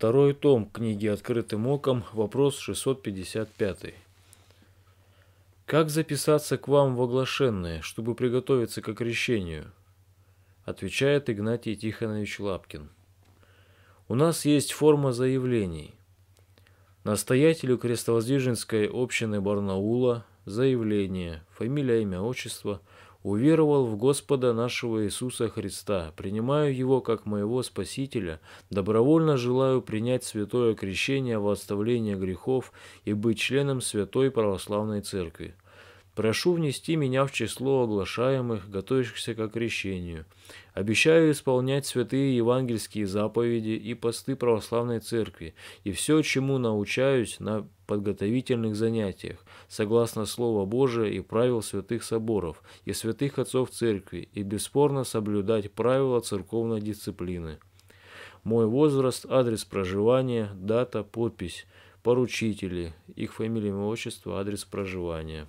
Второй том книги «Открытым оком», вопрос 655. «Как записаться к вам в оглашенные, чтобы приготовиться к крещению?» Отвечает Игнатий Тихонович Лапкин. «У нас есть форма заявлений. Настоятелю Крестовоздвиженской общины Барнаула заявление, фамилия, имя, отчество – уверовал в Господа нашего Иисуса Христа, принимаю Его как моего Спасителя, добровольно желаю принять святое крещение в оставление грехов и быть членом Святой Православной Церкви. Прошу внести меня в число оглашаемых, готовящихся к крещению. Обещаю исполнять святые евангельские заповеди и посты православной церкви и все, чему научаюсь на подготовительных занятиях, согласно Слову Божия и правил святых соборов и святых отцов церкви, и бесспорно соблюдать правила церковной дисциплины. Мой возраст, адрес проживания, дата, подпись, поручители, их фамилия, имя, отчество, адрес проживания.